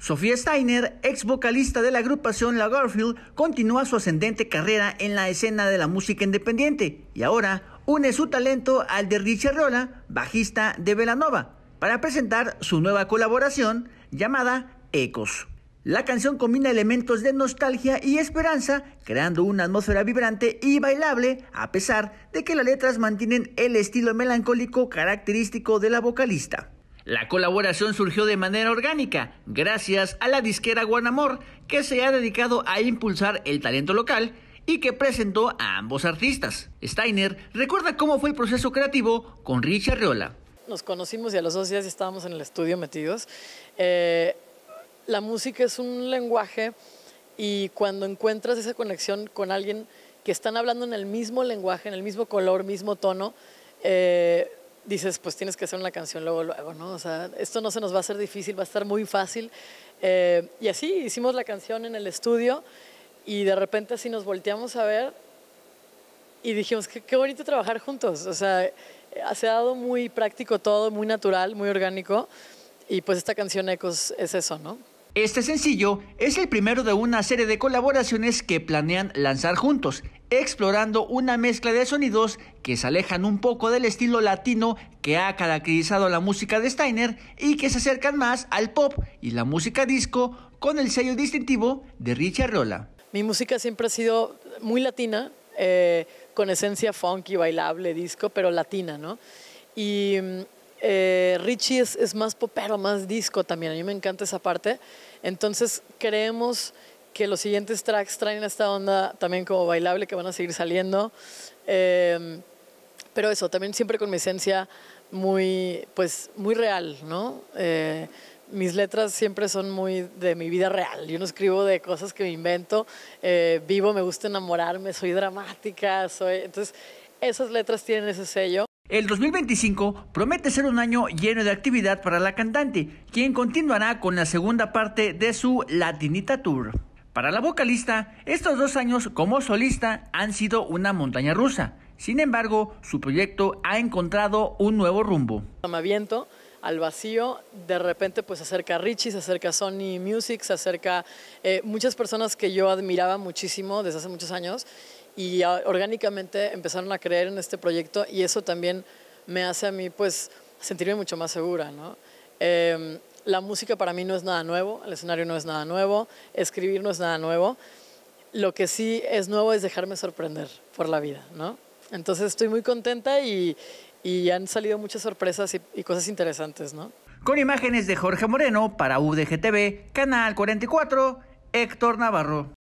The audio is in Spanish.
Sofía Steiner, ex vocalista de la agrupación La Garfield, continúa su ascendente carrera en la escena de la música independiente y ahora une su talento al de Richard Rola, bajista de Velanova, para presentar su nueva colaboración llamada Ecos. La canción combina elementos de nostalgia y esperanza, creando una atmósfera vibrante y bailable, a pesar de que las letras mantienen el estilo melancólico característico de la vocalista. La colaboración surgió de manera orgánica, gracias a la disquera Guanamor, que se ha dedicado a impulsar el talento local y que presentó a ambos artistas. Steiner recuerda cómo fue el proceso creativo con Richard Riola. Nos conocimos y a los dos días estábamos en el estudio metidos. Eh, la música es un lenguaje y cuando encuentras esa conexión con alguien que están hablando en el mismo lenguaje, en el mismo color, mismo tono, eh, dices, pues tienes que hacer una canción luego, luego, ¿no? O sea, esto no se nos va a hacer difícil, va a estar muy fácil. Eh, y así hicimos la canción en el estudio y de repente así nos volteamos a ver y dijimos, qué, qué bonito trabajar juntos. O sea, eh, se ha dado muy práctico todo, muy natural, muy orgánico. Y pues esta canción Ecos es eso, ¿no? Este sencillo es el primero de una serie de colaboraciones que planean lanzar juntos explorando una mezcla de sonidos que se alejan un poco del estilo latino que ha caracterizado la música de Steiner y que se acercan más al pop y la música disco con el sello distintivo de Richard Rolla. Mi música siempre ha sido muy latina, eh, con esencia funky, bailable, disco, pero latina, ¿no? Y mm, eh, Richie es, es más popero, más disco también, a mí me encanta esa parte. Entonces creemos que los siguientes tracks traen esta onda también como bailable que van a seguir saliendo. Em, pero eso, también siempre con mi esencia muy, pues, muy real, ¿no? Eh, mis letras siempre son muy de mi vida real. Yo no escribo de cosas que me invento. Eh, vivo, me gusta enamorarme, soy dramática, soy... Entonces, esas letras tienen ese sello. El 2025 promete ser un año lleno de actividad para la cantante, quien continuará con la segunda parte de su Latinita Tour. Para la vocalista, estos dos años como solista han sido una montaña rusa. Sin embargo, su proyecto ha encontrado un nuevo rumbo. Me aviento al vacío, de repente pues se acerca Richie, se acerca Sony Music, se acerca eh, muchas personas que yo admiraba muchísimo desde hace muchos años y ah, orgánicamente empezaron a creer en este proyecto y eso también me hace a mí pues sentirme mucho más segura, ¿no? Em, la música para mí no es nada nuevo, el escenario no es nada nuevo, escribir no es nada nuevo. Lo que sí es nuevo es dejarme sorprender por la vida, ¿no? Entonces estoy muy contenta y, han salido muchas sorpresas y, y cosas interesantes, ¿no? Con imágenes de Jorge Moreno para UDGTV, Canal 44, Héctor Navarro.